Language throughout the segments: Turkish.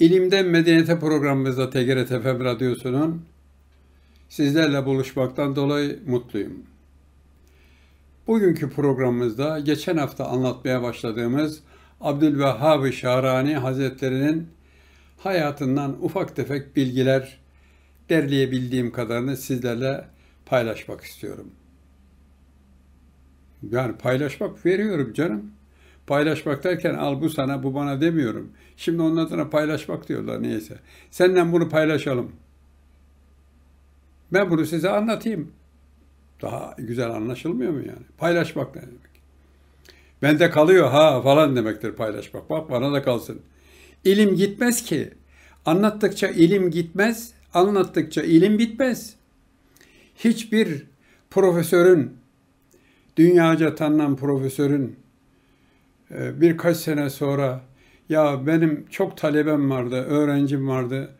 İlimden Medeniyete programımızda TGRT FM Radyosu'nun sizlerle buluşmaktan dolayı mutluyum. Bugünkü programımızda geçen hafta anlatmaya başladığımız Abdülvehhab-ı Şahrani Hazretleri'nin hayatından ufak tefek bilgiler derleyebildiğim kadarını sizlerle paylaşmak istiyorum. Yani paylaşmak veriyorum canım. Paylaşmak derken al bu sana bu bana demiyorum. Şimdi onun adına paylaşmak diyorlar neyse. Senden bunu paylaşalım. Ben bunu size anlatayım. Daha güzel anlaşılmıyor mu yani? Paylaşmak ne demek? Bende kalıyor ha falan demektir paylaşmak. Bak bana da kalsın. İlim gitmez ki. Anlattıkça ilim gitmez, anlattıkça ilim bitmez. Hiçbir profesörün, dünyaca tanınan profesörün ee, birkaç sene sonra ya benim çok talebem vardı, öğrencim vardı.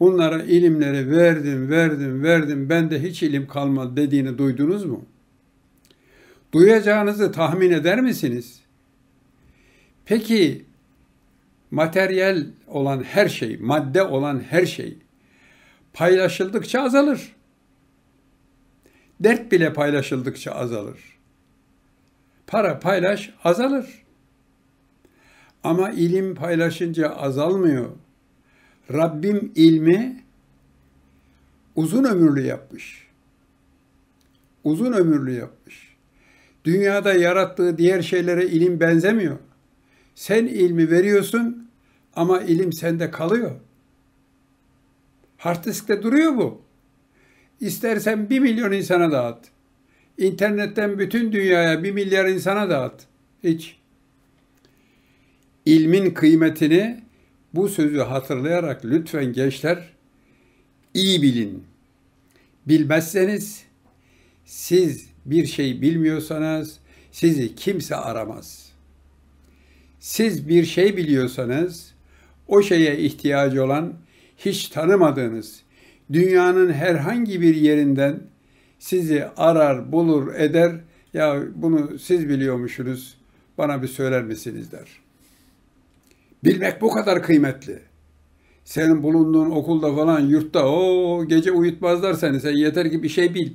Bunlara ilimleri verdim, verdim, verdim. Ben de hiç ilim kalmadı dediğini duydunuz mu? Duyacağınızı tahmin eder misiniz? Peki materyal olan her şey, madde olan her şey paylaşıldıkça azalır. Dert bile paylaşıldıkça azalır. Para paylaş azalır. Ama ilim paylaşınca azalmıyor. Rabbim ilmi uzun ömürlü yapmış. Uzun ömürlü yapmış. Dünyada yarattığı diğer şeylere ilim benzemiyor. Sen ilmi veriyorsun ama ilim sende kalıyor. Hard duruyor bu. İstersen bir milyon insana dağıt. İnternetten bütün dünyaya bir milyar insana dağıt. Hiç ilmin kıymetini bu sözü hatırlayarak lütfen gençler iyi bilin. Bilmezseniz siz bir şey bilmiyorsanız sizi kimse aramaz. Siz bir şey biliyorsanız o şeye ihtiyacı olan hiç tanımadığınız dünyanın herhangi bir yerinden sizi arar, bulur, eder. Ya bunu siz biliyormuşsunuz. Bana bir söyler misiniz der. Bilmek bu kadar kıymetli. Senin bulunduğun okulda falan yurtta o gece uyutmazlar seni. Sen yeter ki bir şey bil.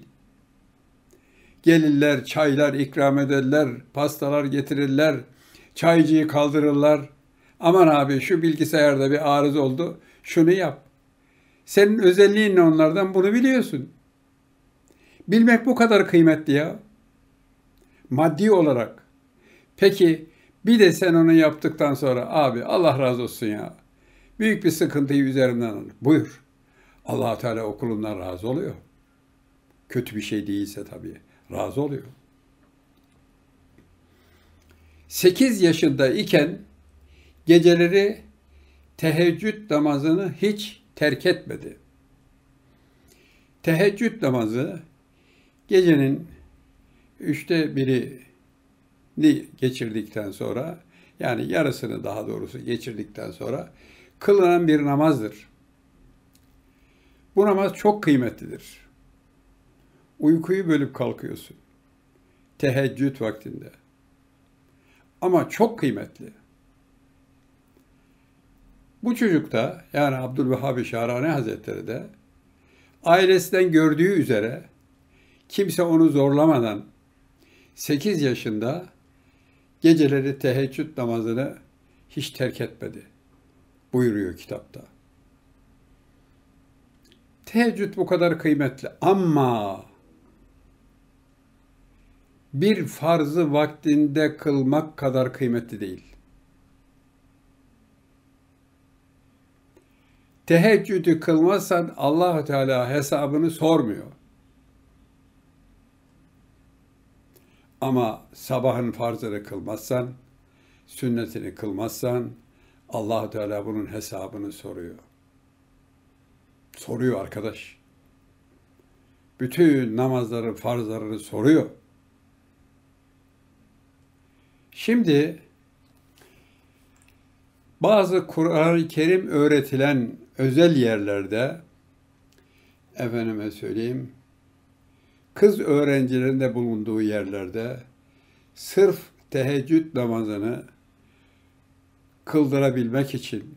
Gelirler, çaylar ikram ederler, pastalar getirirler, çaycıyı kaldırırlar. Aman abi şu bilgisayarda bir arız oldu, şunu yap. Senin özelliğin ne onlardan bunu biliyorsun. Bilmek bu kadar kıymetli ya. Maddi olarak. Peki bir de sen onu yaptıktan sonra abi Allah razı olsun ya. Büyük bir sıkıntıyı üzerimden alır. Buyur. allah Teala okulundan razı oluyor. Kötü bir şey değilse tabii. Razı oluyor. 8 yaşında iken geceleri teheccüd namazını hiç terk etmedi. Teheccüd namazı gecenin üçte biri geçirdikten sonra yani yarısını daha doğrusu geçirdikten sonra kılınan bir namazdır. Bu namaz çok kıymetlidir. Uykuyu bölüp kalkıyorsun. Teheccüd vaktinde. Ama çok kıymetli. Bu çocuk da yani Abdülvehhabi Şahrani Hazretleri de ailesinden gördüğü üzere kimse onu zorlamadan 8 yaşında Geceleri teheccüd namazını hiç terk etmedi. Buyuruyor kitapta. Teheccüd bu kadar kıymetli ama bir farzı vaktinde kılmak kadar kıymetli değil. Teheccüdü kılmazsan Allah Teala hesabını sormuyor. Ama sabahın farzını kılmazsan, sünnetini kılmazsan allah Teala bunun hesabını soruyor. Soruyor arkadaş. Bütün namazların farzlarını soruyor. Şimdi bazı Kur'an-ı Kerim öğretilen özel yerlerde efendime söyleyeyim kız öğrencilerin de bulunduğu yerlerde sırf teheccüd namazını kıldırabilmek için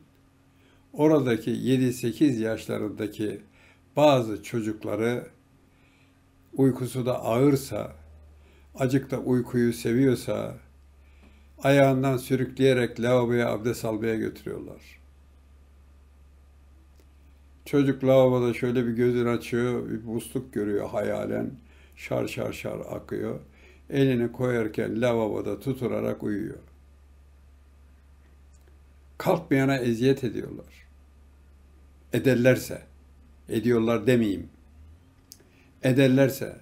oradaki 7-8 yaşlarındaki bazı çocukları uykusu da ağırsa, acıkta uykuyu seviyorsa ayağından sürükleyerek lavaboya abdest almaya götürüyorlar. Çocuk lavaboda şöyle bir gözünü açıyor, bir musluk görüyor hayalen şar şar şar akıyor. Elini koyarken lavaboda tuturarak uyuyor. Kalkmayana eziyet ediyorlar. Ederlerse, ediyorlar demeyeyim. Ederlerse,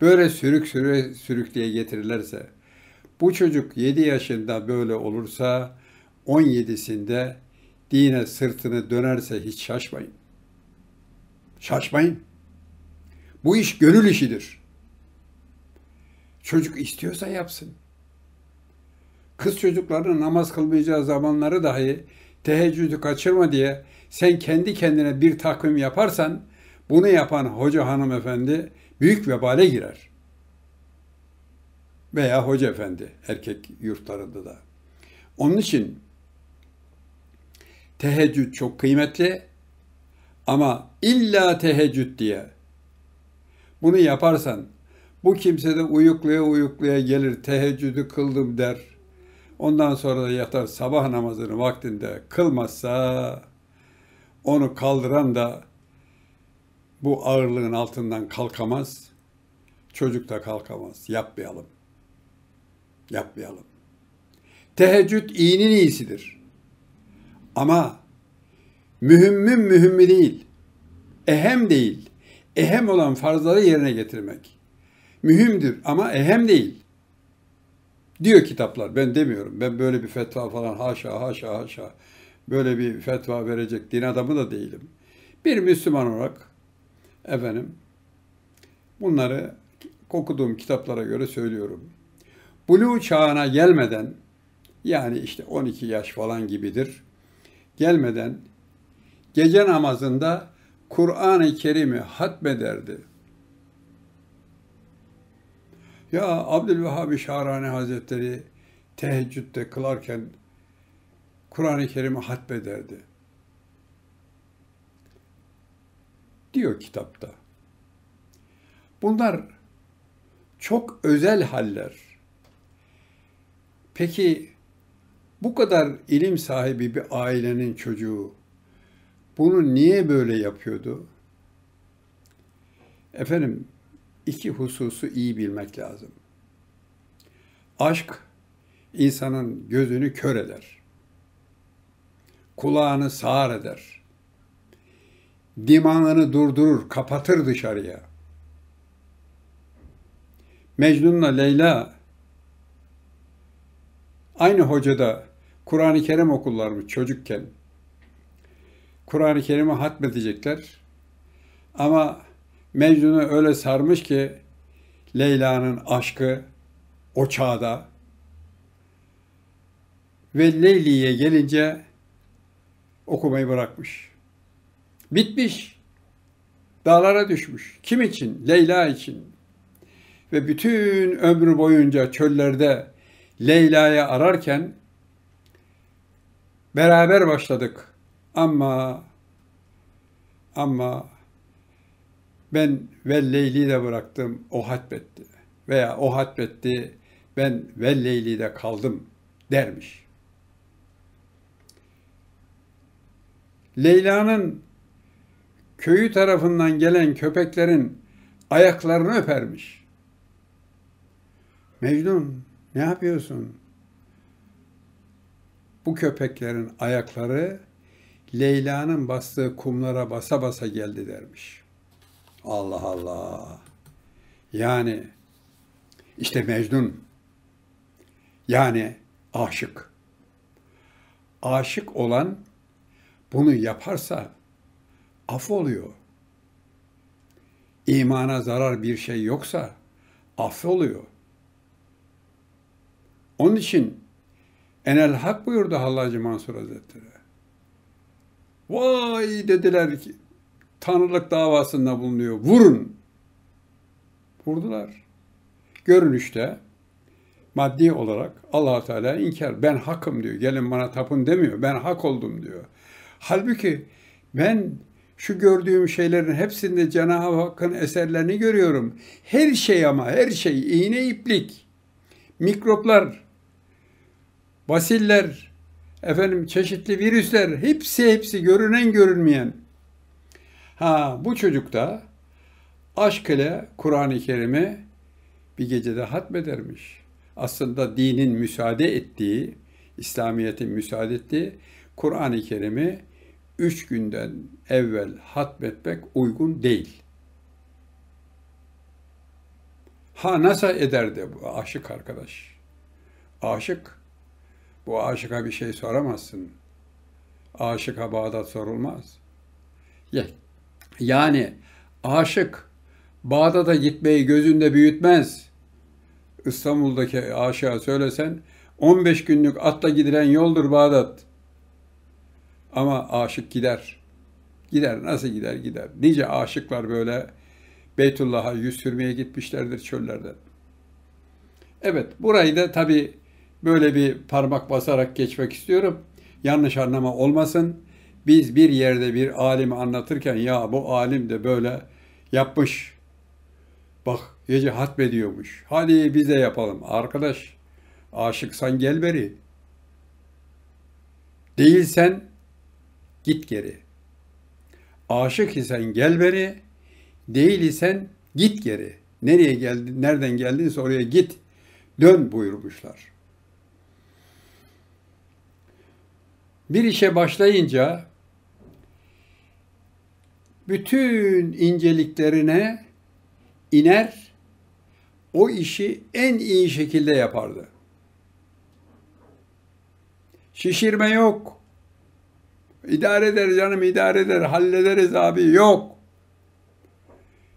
böyle sürük sürü sürük diye getirirlerse, bu çocuk 7 yaşında böyle olursa 17'sinde dine sırtını dönerse hiç şaşmayın. Şaşmayın. Bu iş gönül işidir. Çocuk istiyorsa yapsın. Kız çocuklarını namaz kılmayacağı zamanları dahi teheccüdü kaçırma diye sen kendi kendine bir takvim yaparsan bunu yapan hoca hanımefendi büyük vebale girer. Veya hoca efendi erkek yurtlarında da. Onun için teheccüd çok kıymetli ama illa teheccüd diye bunu yaparsan bu kimse de uyukluya uyukluya gelir teheccüdü kıldım der. Ondan sonra da yatar sabah namazını vaktinde kılmazsa onu kaldıran da bu ağırlığın altından kalkamaz. Çocuk da kalkamaz. Yapmayalım. Yapmayalım. Teheccüd iyinin iyisidir. Ama mühimmün mühimmi değil. Ehem değil ehem olan farzları yerine getirmek. Mühimdir ama ehem değil. Diyor kitaplar. Ben demiyorum. Ben böyle bir fetva falan haşa haşa haşa böyle bir fetva verecek din adamı da değilim. Bir Müslüman olarak efendim bunları okuduğum kitaplara göre söylüyorum. Bulu çağına gelmeden yani işte 12 yaş falan gibidir. Gelmeden gece namazında Kur'an-ı Kerim'i hatmederdi. Ya Abdülvehhabi Şahrani Hazretleri teheccüde kılarken Kur'an-ı Kerim'i hatmederdi. Diyor kitapta. Bunlar çok özel haller. Peki bu kadar ilim sahibi bir ailenin çocuğu bunu niye böyle yapıyordu? Efendim, iki hususu iyi bilmek lazım. Aşk insanın gözünü kör eder. Kulağını sağır eder. Dimağını durdurur, kapatır dışarıya. Mecnun'la Leyla aynı hocada Kur'an-ı Kerim okullarmış çocukken Kur'an-ı Kerim'i hatmedecekler. Ama Mecnun'u öyle sarmış ki Leyla'nın aşkı o çağda ve Leyli'ye gelince okumayı bırakmış. Bitmiş. Dağlara düşmüş. Kim için? Leyla için. Ve bütün ömrü boyunca çöllerde Leyla'yı ararken beraber başladık ama ama ben ve Leyli de bıraktım o hatbetti veya o hatbetti ben ve Leyli de kaldım dermiş. Leyla'nın köyü tarafından gelen köpeklerin ayaklarını öpermiş. Mecnun ne yapıyorsun? Bu köpeklerin ayakları Leyla'nın bastığı kumlara basa basa geldi dermiş. Allah Allah. Yani işte Mecnun. Yani aşık. Aşık olan bunu yaparsa af oluyor. İmana zarar bir şey yoksa af oluyor. Onun için Enel Hak buyurdu Hallacı Mansur Hazretleri. Vay dediler ki tanrılık davasında bulunuyor. Vurun. Vurdular. Görünüşte maddi olarak allah Teala inkar. Ben hakım diyor. Gelin bana tapın demiyor. Ben hak oldum diyor. Halbuki ben şu gördüğüm şeylerin hepsinde Cenab-ı Hakk'ın eserlerini görüyorum. Her şey ama her şey iğne iplik, mikroplar, basiller, efendim çeşitli virüsler hepsi hepsi görünen görünmeyen. Ha bu çocukta aşk ile Kur'an-ı Kerim'i bir gecede hatmedermiş. Aslında dinin müsaade ettiği, İslamiyet'in müsaade ettiği Kur'an-ı Kerim'i üç günden evvel hatmetmek uygun değil. Ha nasıl eder de bu aşık arkadaş? Aşık bu aşıka bir şey soramazsın. Aşıka Bağdat sorulmaz. Yani aşık Bağdat'a gitmeyi gözünde büyütmez. İstanbul'daki aşığa söylesen 15 günlük atla gidilen yoldur Bağdat. Ama aşık gider. Gider nasıl gider gider. Nice aşıklar böyle Beytullah'a yüz sürmeye gitmişlerdir çöllerden. Evet burayı da tabii Böyle bir parmak basarak geçmek istiyorum. Yanlış anlama olmasın. Biz bir yerde bir alimi anlatırken ya bu alim de böyle yapmış. Bak gece hatmediyormuş. Hadi biz de yapalım. Arkadaş aşıksan gel beri. Değilsen git geri. Aşık isen gel beri, değil isen git geri. Nereye geldin, nereden geldinse oraya git, dön buyurmuşlar.'' bir işe başlayınca bütün inceliklerine iner, o işi en iyi şekilde yapardı. Şişirme yok. İdare eder canım idare eder hallederiz abi yok.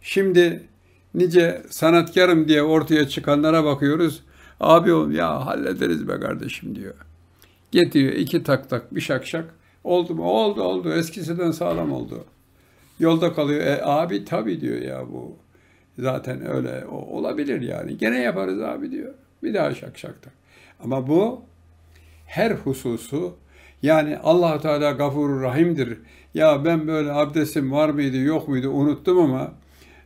Şimdi nice sanatkarım diye ortaya çıkanlara bakıyoruz. Abi oğlum ya hallederiz be kardeşim diyor. Getiriyor iki tak tak bir şak şak. Oldu mu? Oldu oldu. Eskisinden sağlam oldu. Yolda kalıyor. E, abi tabii diyor ya bu. Zaten öyle o, olabilir yani. Gene yaparız abi diyor. Bir daha şak şak tak. Ama bu her hususu yani allah Teala Gafur rahimdir. Ya ben böyle abdestim var mıydı yok muydu unuttum ama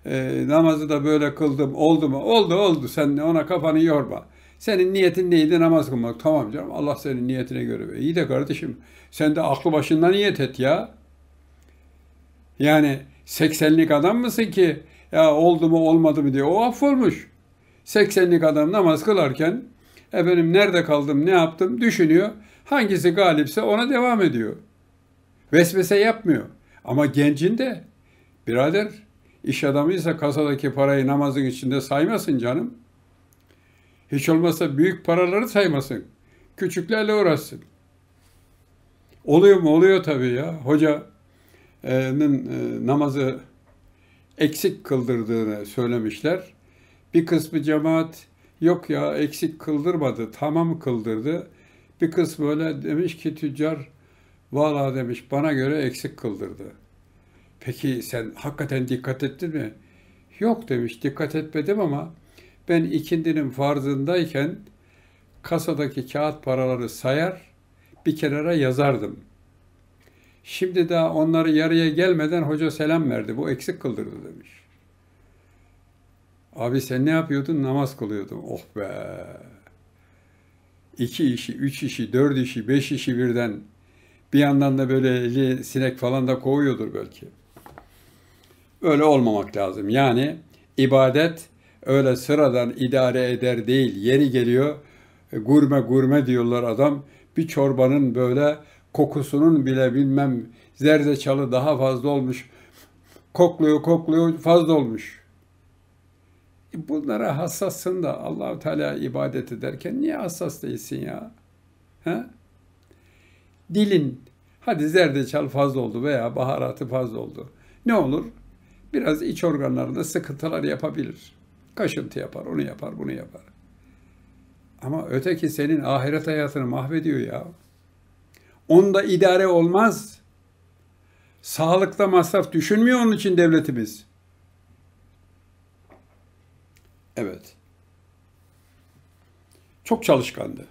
e, namazı da böyle kıldım oldu mu? Oldu oldu sen ona kafanı yorma. Senin niyetin neydi? Namaz kılmak. Tamam canım Allah senin niyetine göre. E iyi de kardeşim sen de aklı başında niyet et ya. Yani 80'lik adam mısın ki ya oldu mu olmadı mı diye o affolmuş. 80'lik adam namaz kılarken efendim nerede kaldım ne yaptım düşünüyor. Hangisi galipse ona devam ediyor. Vesvese yapmıyor. Ama gencin de birader iş adamıysa kasadaki parayı namazın içinde saymasın canım. Hiç olmazsa büyük paraları saymasın. Küçüklerle uğraşsın. Oluyor mu? Oluyor tabii ya. Hocanın e, e, namazı eksik kıldırdığını söylemişler. Bir kısmı cemaat yok ya eksik kıldırmadı, tamam kıldırdı. Bir kısmı öyle demiş ki tüccar valla demiş bana göre eksik kıldırdı. Peki sen hakikaten dikkat ettin mi? Yok demiş dikkat etmedim ama ben ikindinin farzındayken kasadaki kağıt paraları sayar, bir kenara yazardım. Şimdi daha onları yarıya gelmeden hoca selam verdi. Bu eksik kıldırdı demiş. Abi sen ne yapıyordun? Namaz kılıyordum. Oh be! İki işi, üç işi, dört işi, beş işi birden bir yandan da böyle eli sinek falan da kovuyordur belki. Öyle olmamak lazım. Yani ibadet öyle sıradan idare eder değil. Yeri geliyor e, gurme gurme diyorlar adam. Bir çorbanın böyle kokusunun bile bilmem zerdeçalı daha fazla olmuş. Kokluyor kokluyor fazla olmuş. E, bunlara hassassın da Allahu Teala ibadet ederken niye hassas değilsin ya? He? Dilin hadi zerdeçal fazla oldu veya baharatı fazla oldu. Ne olur? Biraz iç organlarında sıkıntılar yapabilir. Kaşıntı yapar, onu yapar, bunu yapar. Ama öteki senin ahiret hayatını mahvediyor ya. Onda idare olmaz. Sağlıkta masraf düşünmüyor onun için devletimiz. Evet. Çok çalışkandı.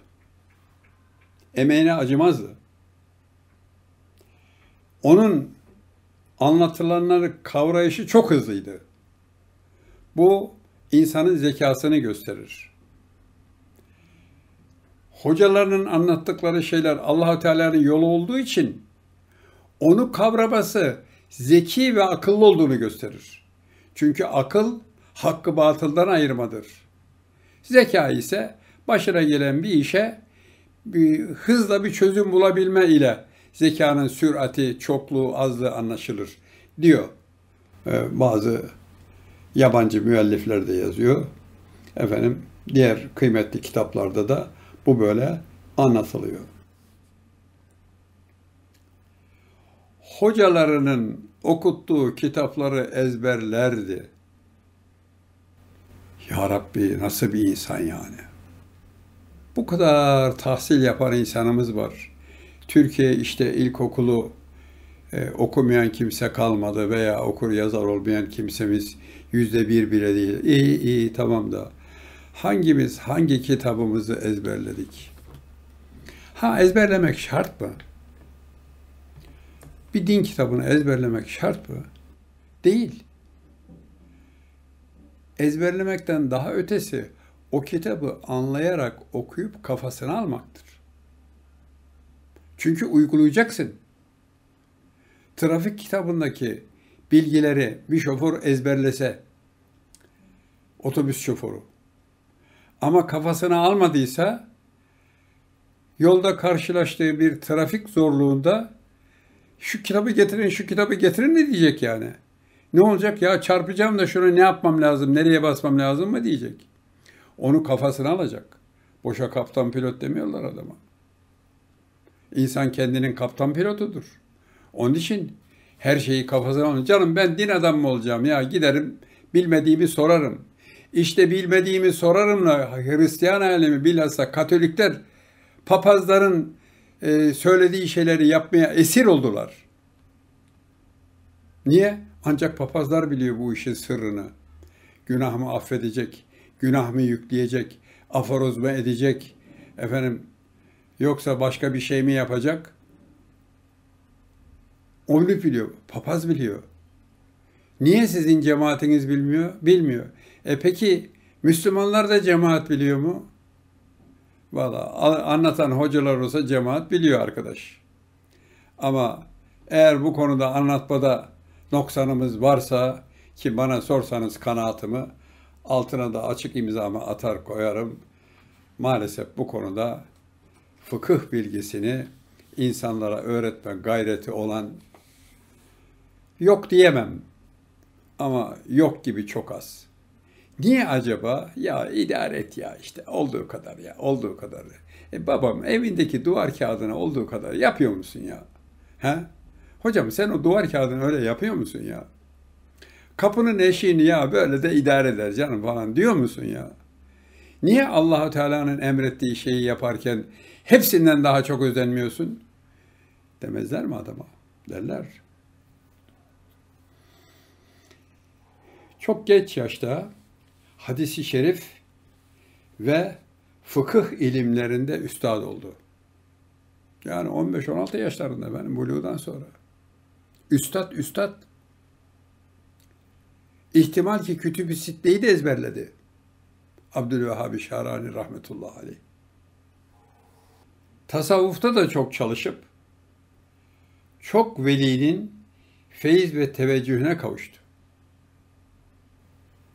Emeğine acımazdı. Onun anlatılanları kavrayışı çok hızlıydı. Bu insanın zekasını gösterir. Hocalarının anlattıkları şeyler Allah Teala'nın yolu olduğu için onu kavraması zeki ve akıllı olduğunu gösterir. Çünkü akıl hakkı batıldan ayırmadır. Zeka ise başına gelen bir işe bir, hızla bir çözüm bulabilme ile zekanın sürati, çokluğu, azlığı anlaşılır diyor e, bazı yabancı müellifler de yazıyor. Efendim diğer kıymetli kitaplarda da bu böyle anlatılıyor. Hocalarının okuttuğu kitapları ezberlerdi. Ya Rabbi nasıl bir insan yani. Bu kadar tahsil yapan insanımız var. Türkiye işte ilkokulu e, okumayan kimse kalmadı veya okur yazar olmayan kimsemiz Yüzde bir bile değil. İyi iyi tamam da. Hangimiz hangi kitabımızı ezberledik? Ha ezberlemek şart mı? Bir din kitabını ezberlemek şart mı? Değil. Ezberlemekten daha ötesi o kitabı anlayarak okuyup kafasına almaktır. Çünkü uygulayacaksın. Trafik kitabındaki bilgileri bir şoför ezberlese, otobüs şoförü ama kafasına almadıysa yolda karşılaştığı bir trafik zorluğunda şu kitabı getirin, şu kitabı getirin ne diyecek yani? Ne olacak ya çarpacağım da şuna ne yapmam lazım, nereye basmam lazım mı diyecek. Onu kafasına alacak. Boşa kaptan pilot demiyorlar adama. İnsan kendinin kaptan pilotudur. Onun için her şeyi kafasına alın. Canım ben din adam mı olacağım ya giderim bilmediğimi sorarım. İşte bilmediğimi sorarımla Hristiyan alemi bilhassa Katolikler papazların e, söylediği şeyleri yapmaya esir oldular. Niye? Ancak papazlar biliyor bu işin sırrını. Günah mı affedecek, günah mı yükleyecek, afaroz edecek, efendim yoksa başka bir şey mi yapacak? Onlük biliyor, papaz biliyor. Niye sizin cemaatiniz bilmiyor? Bilmiyor. E peki Müslümanlar da cemaat biliyor mu? Valla anlatan hocalar olsa cemaat biliyor arkadaş. Ama eğer bu konuda anlatmada noksanımız varsa ki bana sorsanız kanaatımı altına da açık imzamı atar koyarım. Maalesef bu konuda fıkıh bilgisini insanlara öğretme gayreti olan Yok diyemem ama yok gibi çok az. Niye acaba? Ya idare et ya işte olduğu kadar ya olduğu kadar. E babam evindeki duvar kağıdına olduğu kadar yapıyor musun ya? He? Hocam sen o duvar kağıdını öyle yapıyor musun ya? Kapının eşiğini ya böyle de idare eder canım falan diyor musun ya? Niye Allahu Teala'nın emrettiği şeyi yaparken hepsinden daha çok özenmiyorsun? Demezler mi adama? Derler. Çok geç yaşta hadisi şerif ve fıkıh ilimlerinde üstad oldu. Yani 15-16 yaşlarında benim buluğdan sonra. Üstad, üstad. İhtimal ki kütüb-i sitteyi de ezberledi. Abdülvehhabi Şarani rahmetullahi aleyh. Tasavvufta da çok çalışıp çok velinin feyiz ve teveccühüne kavuştu.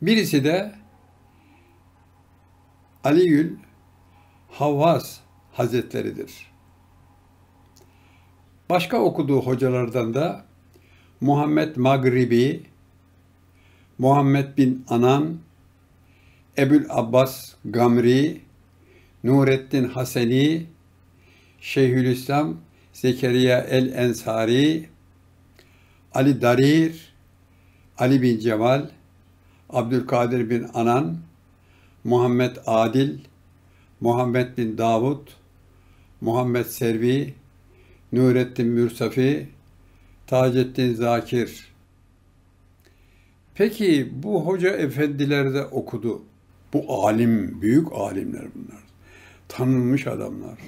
Birisi de Aliül Havvas Hazretleridir. Başka okuduğu hocalardan da Muhammed Magribi, Muhammed bin Anan, Ebu'l Abbas Gamri, Nurettin Haseni, Şeyhülislam Zekeriya el Ensari, Ali Darir, Ali bin Cemal, Abdülkadir bin Anan, Muhammed Adil, Muhammed bin Davud, Muhammed Servi, Nurettin Mürsafi, Taceddin Zakir. Peki bu hoca efendiler de okudu. Bu alim, büyük alimler bunlar. Tanınmış adamlar.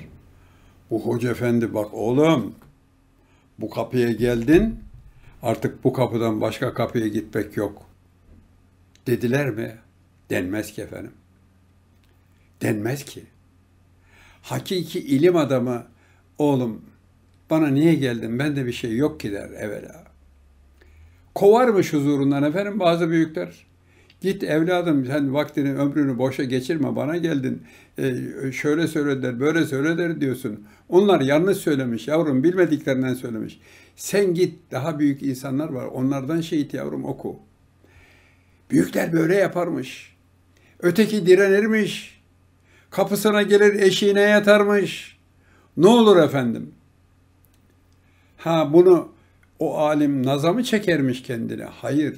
Bu hoca efendi bak oğlum bu kapıya geldin artık bu kapıdan başka kapıya gitmek yok.'' dediler mi? Denmez ki efendim. Denmez ki. Hakiki ilim adamı oğlum bana niye geldin Ben de bir şey yok ki der evvela. Kovarmış huzurundan efendim bazı büyükler. Git evladım sen vaktini ömrünü boşa geçirme bana geldin. Ee, şöyle söylediler böyle söylediler diyorsun. Onlar yanlış söylemiş yavrum bilmediklerinden söylemiş. Sen git daha büyük insanlar var onlardan şehit yavrum oku.'' Büyükler böyle yaparmış. Öteki direnirmiş. Kapısına gelir eşiğine yatarmış. Ne olur efendim? Ha bunu o alim nazamı çekermiş kendine. Hayır.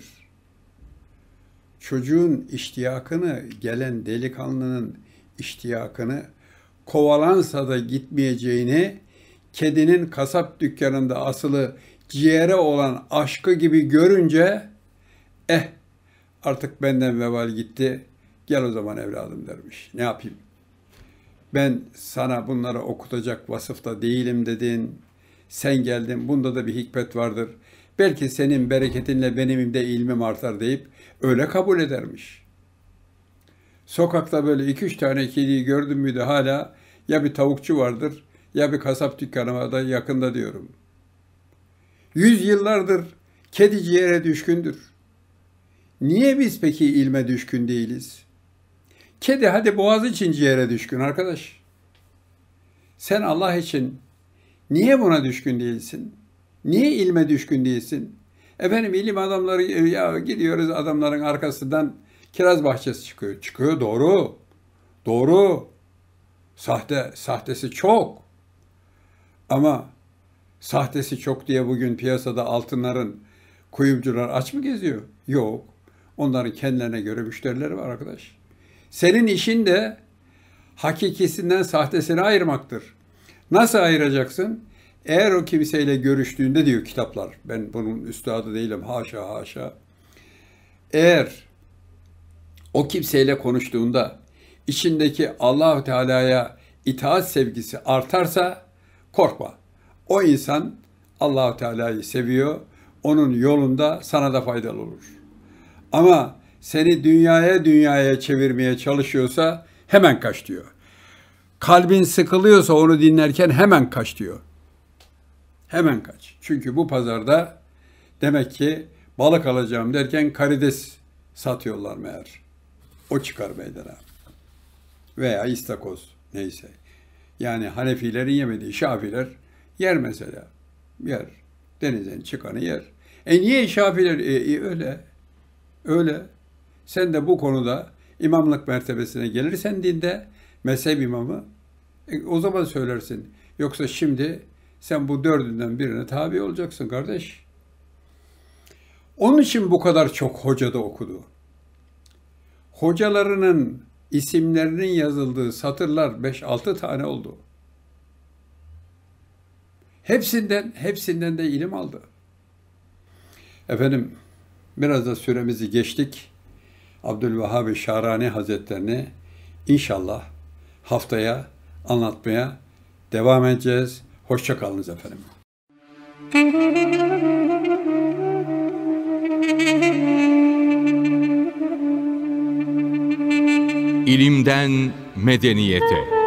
Çocuğun iştiyakını, gelen delikanlının iştiyakını kovalansa da gitmeyeceğini, kedinin kasap dükkanında asılı ciğere olan aşkı gibi görünce eh artık benden vebal gitti, gel o zaman evladım dermiş. Ne yapayım? Ben sana bunları okutacak vasıfta değilim dedin, sen geldin, bunda da bir hikmet vardır. Belki senin bereketinle benim de ilmim artar deyip öyle kabul edermiş. Sokakta böyle iki üç tane kediyi gördüm müydü hala ya bir tavukçu vardır ya bir kasap dükkanı da yakında diyorum. Yüz yıllardır kedi ciğere düşkündür. Niye biz peki ilme düşkün değiliz? Kedi hadi boğaz için ciğere düşkün arkadaş. Sen Allah için niye buna düşkün değilsin? Niye ilme düşkün değilsin? Efendim ilim adamları e, ya gidiyoruz adamların arkasından kiraz bahçesi çıkıyor. Çıkıyor doğru. Doğru. Sahte sahtesi çok. Ama sahtesi çok diye bugün piyasada altınların kuyumcular aç mı geziyor? Yok. Onların kendilerine göre müşterileri var arkadaş. Senin işin de hakikisinden sahtesini ayırmaktır. Nasıl ayıracaksın? Eğer o kimseyle görüştüğünde diyor kitaplar, ben bunun üstadı değilim haşa haşa. Eğer o kimseyle konuştuğunda içindeki Allahu Teala'ya itaat sevgisi artarsa korkma. O insan Allahu Teala'yı seviyor. Onun yolunda sana da faydalı olur. Ama seni dünyaya dünyaya çevirmeye çalışıyorsa hemen kaç diyor. Kalbin sıkılıyorsa onu dinlerken hemen kaç diyor. Hemen kaç. Çünkü bu pazarda demek ki balık alacağım derken karides satıyorlar meğer. O çıkar meydana. Veya istakoz neyse. Yani Hanefilerin yemediği Şafiler yer mesela. Yer. Denizden çıkanı yer. E niye Şafiler? E, e öyle. Öyle. Sen de bu konuda imamlık mertebesine gelirsen dinde mezhep imamı e, o zaman söylersin. Yoksa şimdi sen bu dördünden birine tabi olacaksın kardeş. Onun için bu kadar çok hoca da okudu. Hocalarının isimlerinin yazıldığı satırlar 5-6 tane oldu. Hepsinden hepsinden de ilim aldı. Efendim Biraz da süremizi geçtik. Abdülvehhab Şarani Hazretlerini inşallah haftaya anlatmaya devam edeceğiz. Hoşçakalınız efendim. İlimden medeniyete.